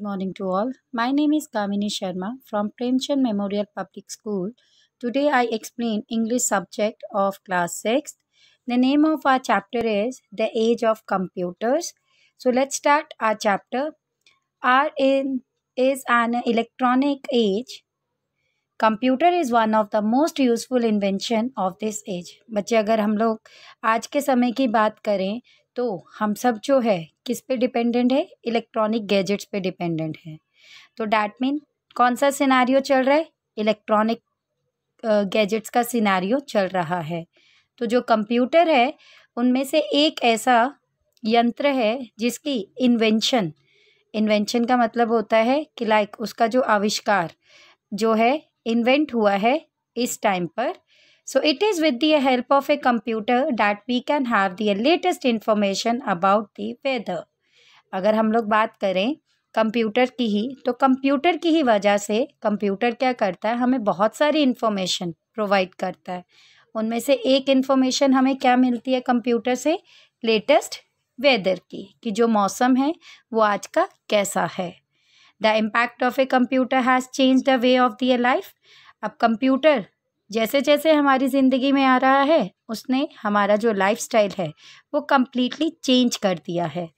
Good morning to all. My name is Kamini Sharma from Premchand Memorial Public School. Today I explain English subject of class 6. The name of our chapter is The Age of Computers. So let's start our chapter. Our in is an electronic age. Computer is one of the most useful invention of this age. बच्चे अगर हम लोग आज के समय की बात करें तो हम सब जो है किस पे डिपेंडेंट है इलेक्ट्रॉनिक गैजेट्स पे डिपेंडेंट है तो डैट मीन कौन सा सिनारियो चल रहा है इलेक्ट्रॉनिक गैजेट्स का सिनारियो चल रहा है तो जो कंप्यूटर है उनमें से एक ऐसा यंत्र है जिसकी इन्वेंशन इन्वेंशन का मतलब होता है कि लाइक उसका जो आविष्कार जो है इन्वेंट हुआ है इस टाइम पर So it is with the help of a computer that we can have the latest information about the weather. अगर हम लोग बात करें कंप्यूटर की ही तो कंप्यूटर की ही वजह से कंप्यूटर क्या करता है हमें बहुत सारी इन्फॉर्मेशन प्रोवाइड करता है उनमें से एक इन्फॉर्मेशन हमें क्या मिलती है कंप्यूटर से लेटेस्ट वेदर की कि जो मौसम है वो आज का कैसा है the impact of a computer has change the way of their life अब कंप्यूटर जैसे जैसे हमारी ज़िंदगी में आ रहा है उसने हमारा जो स्टाइल है वो कम्प्लीटली चेंज कर दिया है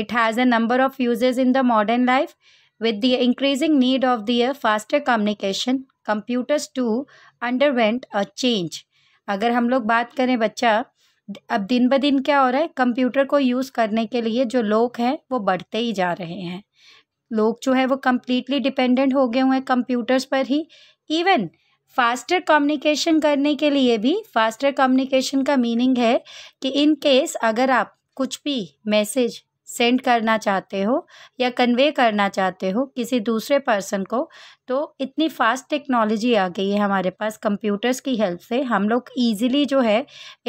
it has a number of usages in the modern life with the increasing need of the faster communication computers to underwent a change अगर हम लोग बात करें बच्चा अब दिन ब दिन क्या हो रहा है कंप्यूटर को यूज़ करने के लिए जो लोग हैं वो बढ़ते ही जा रहे हैं लोग जो है वो कम्प्लीटली डिपेंडेंट हो गए हुए हैं कंप्यूटर्स पर ही इवन फास्टर कम्युनिकेशन करने के लिए भी फास्टर कम्युनिकेशन का मीनिंग है कि इन केस अगर आप कुछ भी मैसेज सेंड करना चाहते हो या कन्वे करना चाहते हो किसी दूसरे पर्सन को तो इतनी फास्ट टेक्नोलॉजी आ गई है हमारे पास कंप्यूटर्स की हेल्प से हम लोग ईज़िली जो है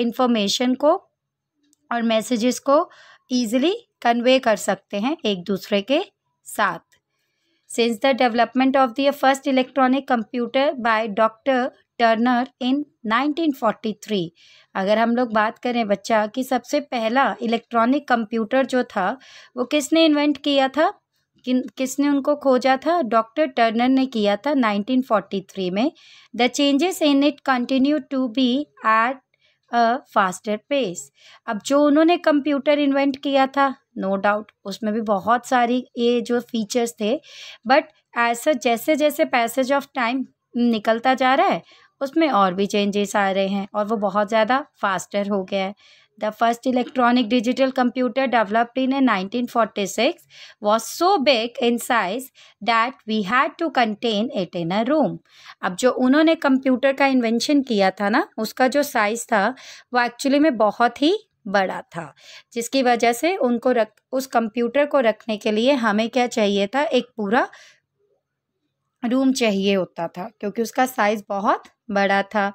इन्फॉर्मेशन को और मैसेजेस को ईज़िली कन्वे कर सकते हैं एक दूसरे के साथ since the development of the first electronic computer by Dr. Turner in 1943 अगर हम लोग बात करें बच्चा कि सबसे पहला इलेक्ट्रॉनिक कंप्यूटर जो था वो किसने इन्वेंट किया था किन किसने उनको खोजा था डॉक्टर टर्नर ने किया था 1943 में the changes in it continue to be at a faster pace अब जो उन्होंने कंप्यूटर इन्वेंट किया था नो डाउट उसमें भी बहुत सारी ये जो फीचर्स थे बट ऐसा जैसे जैसे पैसेज ऑफ टाइम निकलता जा रहा है उसमें और भी चेंजेस आ रहे हैं और वो बहुत ज़्यादा फास्टर हो गया है the first electronic digital computer developed in nineteen forty six was so big in size that we had to contain it in a room अब जो उन्होंने कंप्यूटर का इन्वेंशन किया था ना उसका जो साइज़ था वो एक्चुअली में बहुत ही बड़ा था जिसकी वजह से उनको रख उस कंप्यूटर को रखने के लिए हमें क्या चाहिए था एक पूरा रूम चाहिए होता था क्योंकि उसका साइज़ बहुत बड़ा था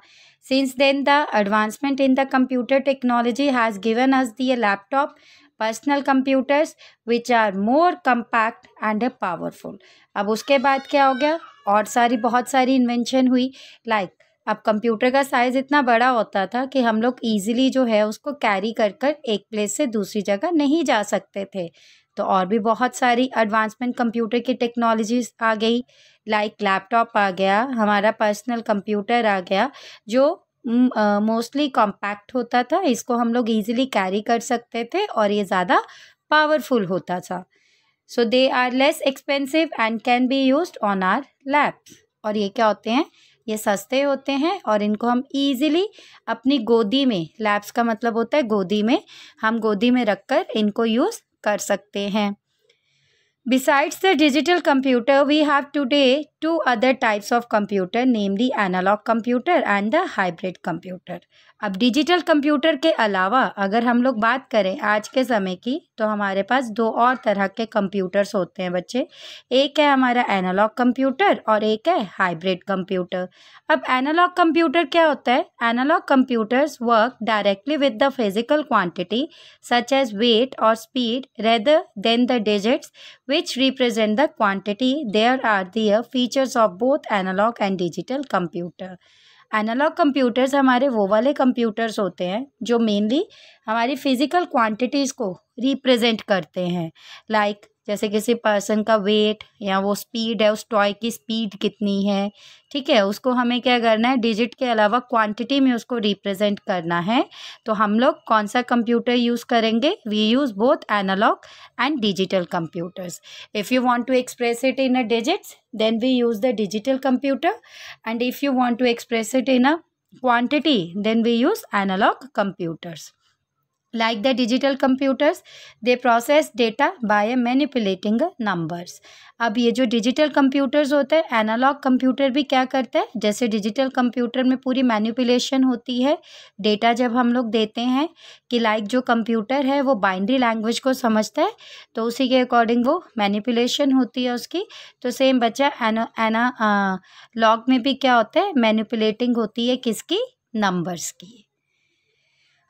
since then the advancement in the computer technology has given us the laptop personal computers which are more compact and powerful अब उसके बाद क्या हो गया और सारी बहुत सारी इन्वेंशन हुई लाइक अब कंप्यूटर का साइज़ इतना बड़ा होता था कि हम लोग ईज़िली जो है उसको कैरी कर कर एक प्लेस से दूसरी जगह नहीं जा सकते थे तो और भी बहुत सारी एडवांसमेंट कंप्यूटर की टेक्नोलॉजीज आ गई लाइक लैपटॉप आ गया हमारा पर्सनल कंप्यूटर आ गया जो मोस्टली कॉम्पैक्ट होता था इसको हम लोग ईजिली कैरी कर सकते थे और ये ज़्यादा पावरफुल होता था so they are less expensive and can be use on our lap और ये क्या होते हैं ये सस्ते होते हैं और इनको हम इजीली अपनी गोदी में लैब्स का मतलब होता है गोदी में हम गोदी में रखकर इनको यूज़ कर सकते हैं besides the digital computer we have today two other types of computer namely analogue computer and the hybrid computer अब डिजिटल कंप्यूटर के अलावा अगर हम लोग बात करें आज के समय की तो हमारे पास दो और तरह के कंप्यूटर्स होते हैं बच्चे एक है हमारा एनालॉग कंप्यूटर और एक है हाइब्रिड कंप्यूटर अब एनालॉग कंप्यूटर क्या होता है analogue computers work directly with the physical quantity such as weight और speed rather than the digits which represent the quantity there are their features of both analogue and digital computer analogue computers हमारे वो वाले computers होते हैं जो mainly हमारी physical quantities को represent करते हैं लाइक जैसे किसी पर्सन का वेट या वो स्पीड है उस टॉय की स्पीड कितनी है ठीक है उसको हमें क्या करना है डिजिट के अलावा क्वांटिटी में उसको रिप्रेजेंट करना है तो हम लोग कौन सा कंप्यूटर यूज़ करेंगे we use both analogue and digital computers if you want to express it in a digits then we use the digital computer and if you want to express it in a quantity then we use analogue computers Like the digital computers, they process data by manipulating numbers. अब ये जो digital computers होते हैं analogue computer भी क्या करता है जैसे डिजिटल कंप्यूटर में पूरी मैनिपुलेशन होती है डेटा जब हम लोग देते हैं कि लाइक जो कंप्यूटर है वो बाइंड्री लैंग्वेज को समझता है तो उसी के अकॉर्डिंग वो मैनिपुलेशन होती है उसकी तो सेम बच्चा एना एना लॉग में भी क्या होता है मैनिपुलेटिंग होती है किसकी नंबर्स की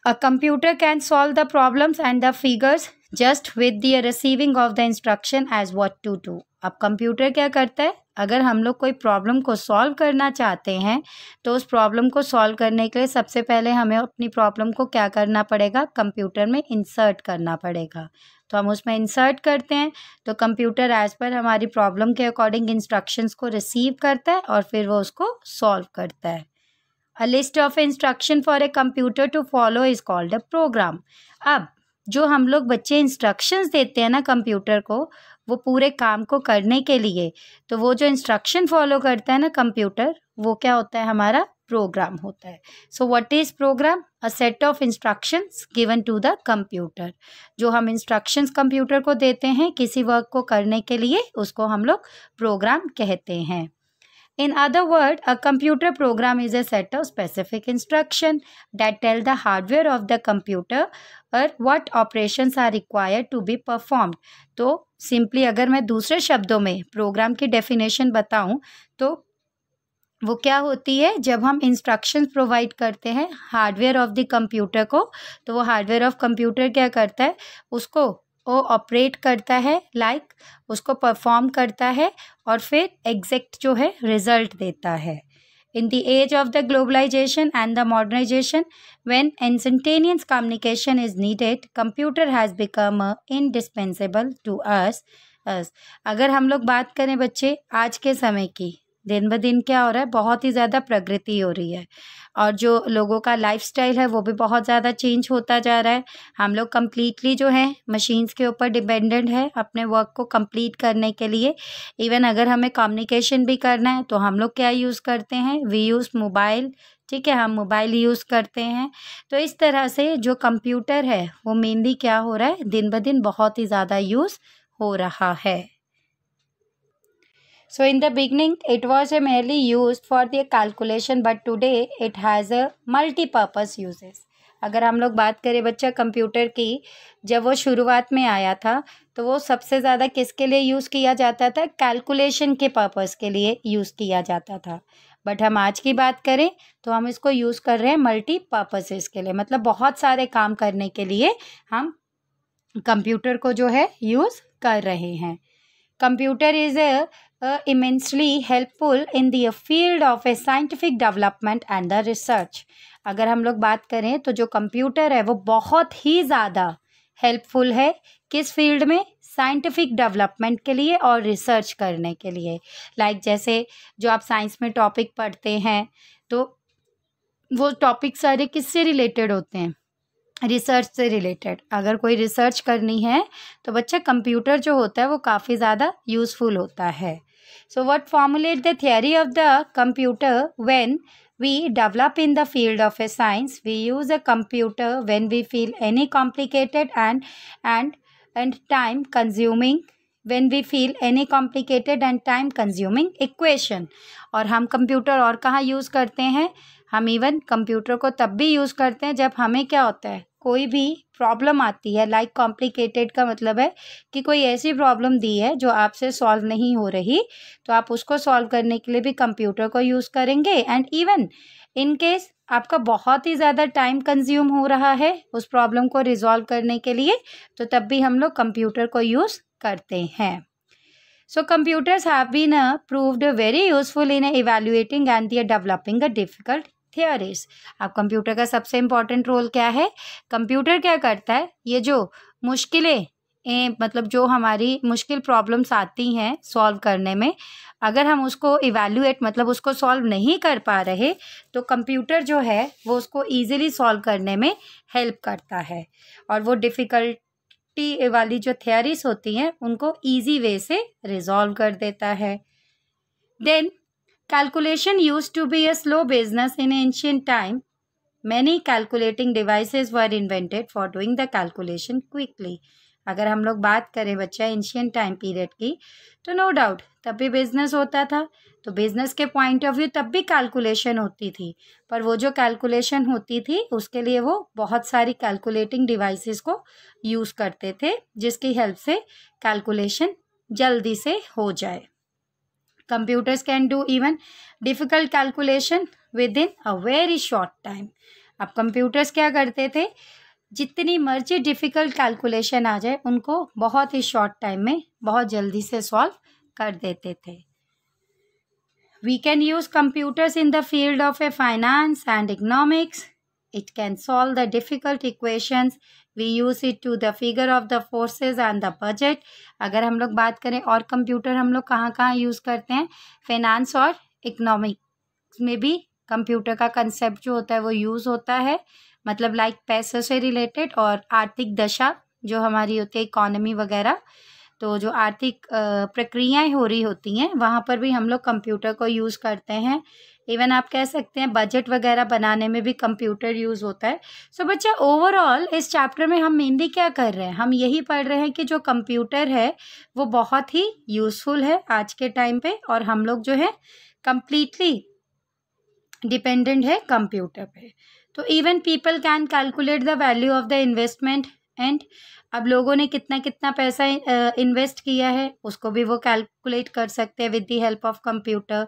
A computer can solve the problems and the figures just with the receiving of the instruction as what to do. अब कंप्यूटर क्या करता है अगर हम लोग कोई प्रॉब्लम को सॉल्व करना चाहते हैं तो उस प्रॉब्लम को सॉल्व करने के लिए सबसे पहले हमें अपनी प्रॉब्लम को क्या करना पड़ेगा कंप्यूटर में इंसर्ट करना पड़ेगा तो हम उसमें इंसर्ट करते हैं तो कंप्यूटर एज पर हमारी प्रॉब्लम के अकॉर्डिंग इंस्ट्रक्शंस को रिसीव करता है और फिर वो उसको सॉल्व करता है a list of instruction for a computer to follow is called a program अब जो हम लोग बच्चे इंस्ट्रक्शंस देते हैं ना कंप्यूटर को वो पूरे काम को करने के लिए तो वो जो इंस्ट्रक्शन फॉलो करता है ना कंप्यूटर वो क्या होता है हमारा प्रोग्राम होता है so what is program a set of instructions given to the computer जो हम इंस्ट्रक्शंस कंप्यूटर को देते हैं किसी वर्क को करने के लिए उसको हम लोग प्रोग्राम कहते हैं In other words, a computer program is a set of specific instructions that tell the hardware of the computer और what operations are required to be performed. तो simply अगर मैं दूसरे शब्दों में प्रोग्राम की डेफिनेशन बताऊं तो वो क्या होती है जब हम इंस्ट्रक्शंस प्रोवाइड करते हैं हार्डवेयर ऑफ द कंप्यूटर को तो वो हार्डवेयर ऑफ कंप्यूटर क्या करता है उसको वो ऑपरेट करता है लाइक like, उसको परफॉर्म करता है और फिर एग्जैक्ट जो है रिजल्ट देता है in the age of the globalisation and the modernisation when instantaneous communication is needed computer has become a indispensable to us us अगर हम लोग बात करें बच्चे आज के समय की दिन ब दिन क्या हो रहा है बहुत ही ज़्यादा प्रगति हो रही है और जो लोगों का लाइफस्टाइल है वो भी बहुत ज़्यादा चेंज होता जा रहा है हम लोग कम्प्लीटली जो है मशीन्स के ऊपर डिपेंडेंट है अपने वर्क को कम्प्लीट करने के लिए इवन अगर हमें कम्युनिकेशन भी करना है तो हम लोग क्या यूज़ करते हैं वी यूज़ मोबाइल ठीक है हम मोबाइल यूज़ करते हैं तो इस तरह से जो कंप्यूटर है वो मेनली क्या हो रहा है दिन ब दिन बहुत ही ज़्यादा यूज़ हो रहा है So in the beginning, it was merely used for the calculation, but today it has a multi-purpose uses. अगर हम लोग बात करें बच्चा कंप्यूटर की जब वो शुरुआत में आया था तो वो सबसे ज़्यादा किसके लिए यूज़ किया जाता था कैलकुलेशन के पर्पज़ के लिए यूज़ किया जाता था बट हम आज की बात करें तो हम इसको यूज़ कर रहे हैं मल्टी पर्पसेस के लिए मतलब बहुत सारे काम करने के लिए हम कंप्यूटर को जो है यूज़ कर रहे हैं computer is uh, immensely helpful in the field of a scientific development and the research. अगर हम लोग बात करें तो जो कंप्यूटर है वो बहुत ही ज़्यादा हेल्पफुल है किस फील्ड में साइंटिफिक डेवलपमेंट के लिए और रिसर्च करने के लिए लाइक like जैसे जो आप साइंस में टॉपिक पढ़ते हैं तो वो टॉपिक सारे किससे रिलेटेड होते हैं रिसर्च से रिलेटेड अगर कोई रिसर्च करनी है तो बच्चा कंप्यूटर जो होता है वो काफ़ी ज़्यादा यूज़फुल होता है So what formulate the theory of the computer when we develop in the field of a science. We use a computer when we feel any complicated and and and time consuming when we feel any complicated and time consuming equation. और हम computer और कहाँ use करते हैं हम even computer को तब भी use करते हैं जब हमें क्या होता है कोई भी प्रॉब्लम आती है लाइक like कॉम्प्लिकेटेड का मतलब है कि कोई ऐसी प्रॉब्लम दी है जो आपसे सॉल्व नहीं हो रही तो आप उसको सॉल्व करने के लिए भी कंप्यूटर को यूज़ करेंगे एंड इवन इन केस आपका बहुत ही ज़्यादा टाइम कंज्यूम हो रहा है उस प्रॉब्लम को रिजॉल्व करने के लिए तो तब भी हम लोग कंप्यूटर को यूज़ करते हैं so computers have been proved very useful in in and and developing a difficult theories अब कंप्यूटर का सबसे इम्पॉर्टेंट रोल क्या है कंप्यूटर क्या करता है ये जो मुश्किलें ए, मतलब जो हमारी मुश्किल प्रॉब्लम्स आती हैं सॉल्व करने में अगर हम उसको इवेल्यूएट मतलब उसको सॉल्व नहीं कर पा रहे तो कंप्यूटर जो है वो उसको ईजिली सॉल्व करने में हेल्प करता है और वो डिफ़िकल्ट टी वाली जो थेरीज होती हैं उनको ईजी वे से रिजॉल्व कर देता है then Calculation used to be a slow business in ancient time. Many calculating devices were invented for doing the calculation quickly. अगर हम लोग बात करें बच्चा एंशियंट टाइम पीरियड की तो नो डाउट तब भी बिजनेस होता था तो बिजनेस के पॉइंट ऑफ व्यू तब भी कैलकुलेशन होती थी पर वो जो कैलकुलेशन होती थी उसके लिए वो बहुत सारी कैलकुलेटिंग डिवाइसेस को यूज़ करते थे जिसकी हेल्प से कैलकुलेशन जल्दी से हो जाए computers can do even difficult calculation within a very short time अब computers क्या करते थे जितनी मर्जी डिफ़िकल्ट कैलकुलेशन आ जाए उनको बहुत ही शॉर्ट टाइम में बहुत जल्दी से सॉल्व कर देते थे we can use computers in the field of a finance and economics It can solve the difficult equations. We use it to the figure of the forces and the budget अगर हम लोग बात करें और computer हम लोग कहाँ कहाँ यूज़ करते हैं फाइनेंस और इकोनॉमिक्स में भी कंप्यूटर का कंसेप्ट जो होता है वो यूज़ होता है मतलब लाइक like पैसे से रिलेटेड और आर्थिक दशा जो हमारी होती है इकोनॉमी वगैरह तो जो आर्थिक प्रक्रियाएं हो रही होती हैं वहाँ पर भी हम लोग कंप्यूटर को यूज़ करते हैं इवन आप कह सकते हैं बजट वगैरह बनाने में भी कंप्यूटर यूज़ होता है सो so, बच्चा ओवरऑल इस चैप्टर में हम मेनली क्या कर रहे हैं हम यही पढ़ रहे हैं कि जो कंप्यूटर है वो बहुत ही यूज़फुल है आज के टाइम पे और हम लोग जो है कम्प्लीटली डिपेंडेंट है कंप्यूटर पे तो even people can calculate the value of the investment and अब लोगों ने कितना कितना पैसा इन्वेस्ट किया है उसको भी वो कैलकुलेट कर सकते हैं with the help of computer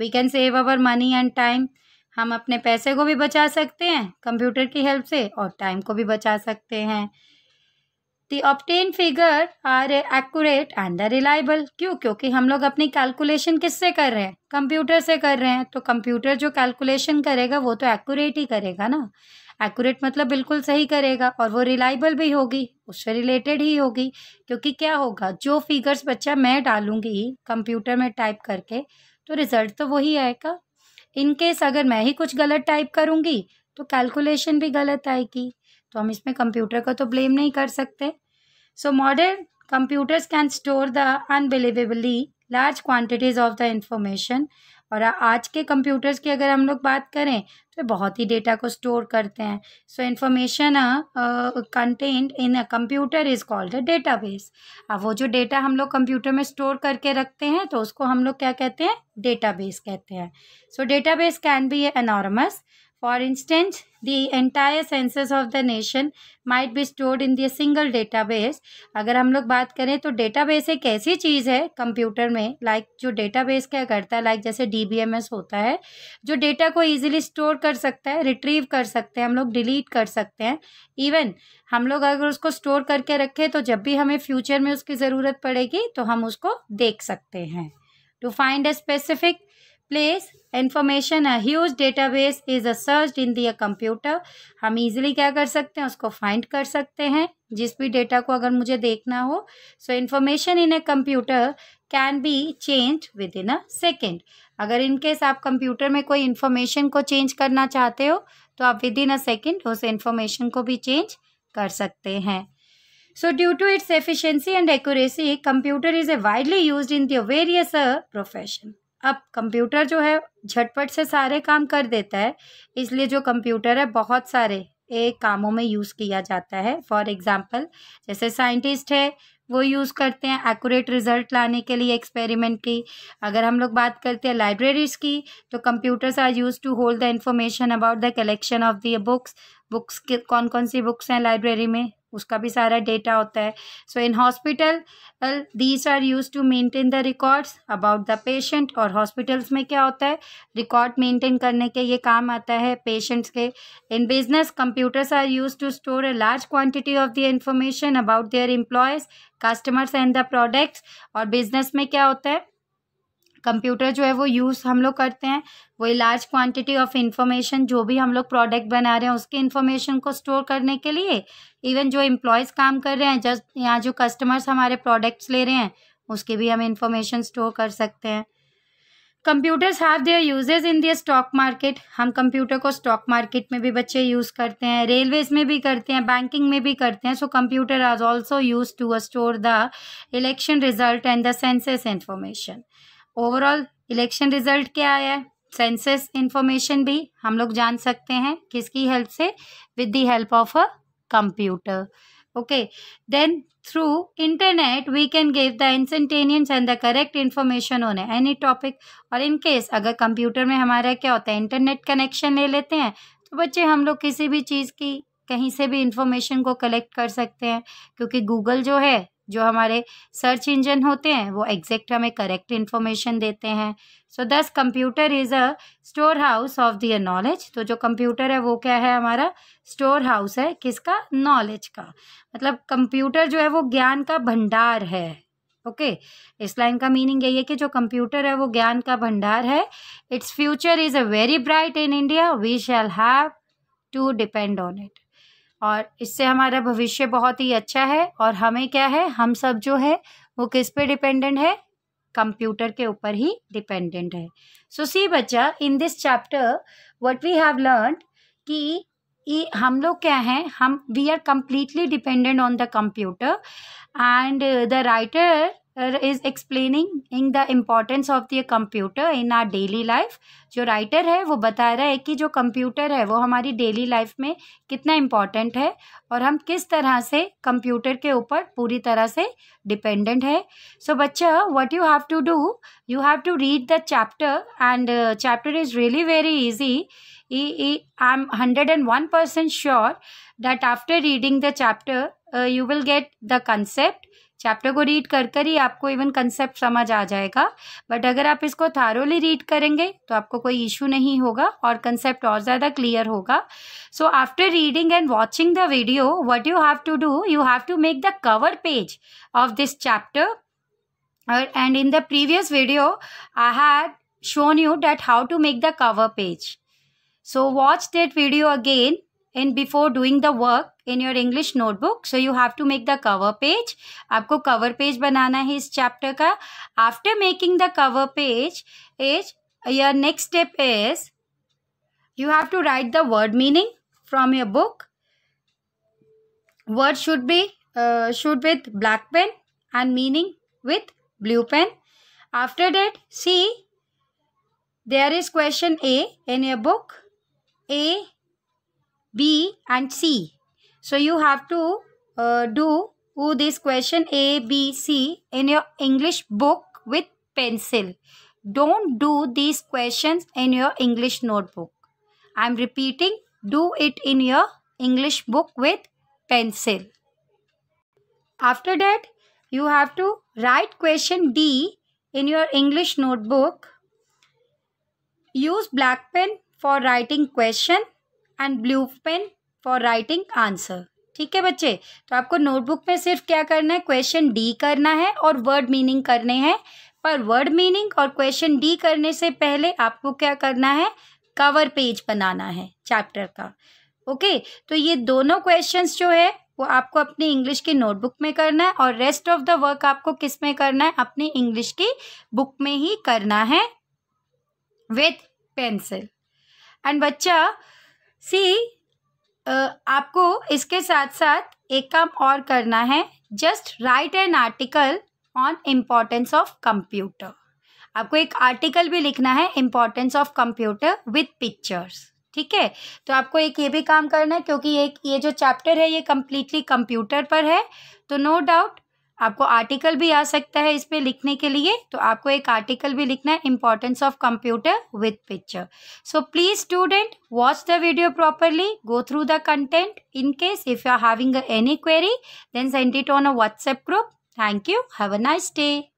we can save our money and time हम अपने पैसे को भी बचा सकते हैं कंप्यूटर की हेल्प से और टाइम को भी बचा सकते हैं the obtain figure are accurate and the reliable क्यों क्योंकि हम लोग अपनी कैलकुलेशन किससे कर रहे हैं कंप्यूटर से कर रहे हैं तो कंप्यूटर जो कैलकुलेशन करेगा वो तो एक्यूरेट ही करेगा ना एक्यूरेट मतलब बिल्कुल सही करेगा और वो रिलायबल भी होगी उससे रिलेटेड ही होगी क्योंकि क्या होगा जो फिगर्स बच्चा मैं डालूंगी कंप्यूटर में टाइप करके तो रिज़ल्ट तो वही आएगा इन केस अगर मैं ही कुछ गलत टाइप करूँगी तो कैलकुलेशन भी गलत आएगी तो हम इसमें कंप्यूटर का तो ब्लेम नहीं कर सकते so modern computers can store the unbelievably large quantities of the information और आज के कंप्यूटर्स की अगर हम लोग बात करें तो बहुत ही डेटा को स्टोर करते हैं so information content in a computer is called a data base अब वो जो डेटा हम लोग कंप्यूटर में स्टोर करके रखते हैं तो उसको हम लोग क्या कहते हैं डेटा बेस कहते हैं so data base can be enormous For instance, the entire census of the nation might be stored in the single database. अगर हम लोग बात करें तो database एक ऐसी चीज़ है कंप्यूटर में लाइक like, जो database क्या करता है लाइक like जैसे DBMS होता है जो डेटा को इजीली स्टोर कर सकता है रिट्रीव कर सकते हैं हम लोग डिलीट कर सकते हैं इवन हम लोग अगर उसको स्टोर करके रखें तो जब भी हमें फ्यूचर में उसकी ज़रूरत पड़ेगी तो हम उसको देख सकते हैं to find a specific place information a huge database is a search in the computer हम इजीली क्या कर सकते हैं उसको फाइंड कर सकते हैं जिस भी डेटा को अगर मुझे देखना हो so information in a computer can be change within a second अगर इनकेस आप कंप्यूटर में कोई इन्फॉर्मेशन को चेंज करना चाहते हो तो आप विद इन अ सेकेंड उस इन्फॉर्मेशन को भी चेंज कर सकते हैं so due to its efficiency and accuracy computer is a widely use in their various profession अब कंप्यूटर जो है झटपट से सारे काम कर देता है इसलिए जो कंप्यूटर है बहुत सारे एक कामों में यूज़ किया जाता है फॉर एग्ज़ाम्पल जैसे साइंटिस्ट है वो यूज़ करते हैं एक्यूरेट रिज़ल्ट लाने के लिए एक्सपेरिमेंट की अगर हम लोग बात करते हैं लाइब्रेरीज़ की तो computers are use to hold the information about the collection of the books books के कौन कौन सी बुक्स हैं लाइब्रेरी में उसका भी सारा डेटा होता है so in hospital these are use to maintain the records about the patient और हॉस्पिटल्स में क्या होता है रिकॉर्ड मेंटेन करने के ये काम आता है पेशेंट्स के in business computers are use to store a large quantity of the information about their employees customers and the products और बिजनेस में क्या होता है कंप्यूटर जो है वो यूज़ हम लोग करते हैं वही लार्ज क्वांटिटी ऑफ इन्फॉर्मेशन जो भी हम लोग प्रोडक्ट बना रहे हैं उसके इन्फॉर्मेशन को स्टोर करने के लिए इवन जो एम्प्लॉयज़ काम कर रहे हैं जस्ट यहाँ जो कस्टमर्स हमारे प्रोडक्ट्स ले रहे हैं उसके भी हम इन्फॉर्मेशन स्टोर कर सकते हैं computers have their usages in their stock market हम कंप्यूटर को स्टॉक मार्केट में भी बच्चे यूज़ करते हैं रेलवेज में भी करते हैं बैंकिंग में भी करते हैं सो कंप्यूटर आज also use to store the election result and the census information overall election result क्या आया है सेंसस इंफॉर्मेशन भी हम लोग जान सकते हैं किसकी हेल्प से with the help of a computer okay then through internet we can give the instantaneous and the correct information on any topic और इन केस अगर कंप्यूटर में हमारा क्या होता है इंटरनेट कनेक्शन ले लेते हैं तो बच्चे हम लोग किसी भी चीज़ की कहीं से भी इंफॉर्मेशन को कलेक्ट कर सकते हैं क्योंकि गूगल जो है जो हमारे सर्च इंजन होते हैं वो एग्जैक्ट हमें करेक्ट इन्फॉर्मेशन देते हैं so this computer is a store house of their knowledge तो जो कंप्यूटर है वो क्या है हमारा स्टोर हाउस है किसका नॉलेज का मतलब कंप्यूटर जो है वो ज्ञान का भंडार है ओके okay. इस लाइन का मीनिंग यही है कि जो कंप्यूटर है वो ज्ञान का भंडार है its future is a very bright in India we shall have to depend on it और इससे हमारा भविष्य बहुत ही अच्छा है और हमें क्या है हम सब जो है वो किस पे डिपेंडेंट है कंप्यूटर के ऊपर ही डिपेंडेंट है सो सी बच्चा in this chapter what we have learn कि ये हम लोग क्या हैं हम we are completely dependent on the computer and the writer is explaining in the importance of the computer in our daily life जो writer है वो बता रहा है कि जो कंप्यूटर है वो हमारी डेली लाइफ में कितना इम्पॉर्टेंट है और हम किस तरह से कंप्यूटर के ऊपर पूरी तरह से डिपेंडेंट है सो so, बच्चा what you have to do you have to read the chapter and chapter is really very easy I am 101% sure that after reading the chapter, uh, you will get the concept. Chapter को read कर कर ही आपको even concept समझ आ जाएगा but अगर आप इसको thoroughly read करेंगे तो आपको कोई इशू नहीं होगा और कंसेप्ट और ज़्यादा क्लियर होगा so after reading and watching the video what you have to do you have to make the cover page of this chapter and in the previous video I had shown you that how to make the cover page So watch that video again and before doing the work in your English notebook. So you have to make the cover page. आपको cover page बनाना है इस chapter का. After making the cover page, is your next step is you have to write the word meaning from your book. Word should be uh, should with black pen and meaning with blue pen. After that, see there is question A in your book a, B and C. So you have to uh, do this question A, B, C in your English book with pencil. Don't do these questions in your English notebook. I am repeating, do it in your English book with pencil. After that, you have to write question D in your English notebook. Use black pen for writing question and blue pen for writing answer ठीक है बच्चे तो आपको notebook में सिर्फ क्या करना है क्वेश्चन डी करना है और वर्ड मीनिंग करने हैं पर वर्ड मीनिंग और क्वेश्चन डी करने से पहले आपको क्या करना है कवर पेज बनाना है चैप्टर का ओके तो ये दोनों क्वेश्चंस जो है वो आपको अपनी इंग्लिश की नोटबुक में करना है और रेस्ट ऑफ द वर्क आपको किस में करना है अपनी इंग्लिश की बुक में ही करना है विथ पेंसिल एंड बच्चा सी आपको इसके साथ साथ एक काम और करना है just write an article on importance of computer आपको एक आर्टिकल भी लिखना है importance of computer with pictures ठीक है तो आपको एक ये भी काम करना है क्योंकि एक ये जो चैप्टर है ये कम्प्लीटली कंप्यूटर पर है तो नो डाउट आपको आर्टिकल भी आ सकता है इसमें लिखने के लिए तो आपको एक आर्टिकल भी लिखना है importance of computer with picture so please student watch the video properly go through the content in case if you are having any query then send it on a WhatsApp group thank you have a nice day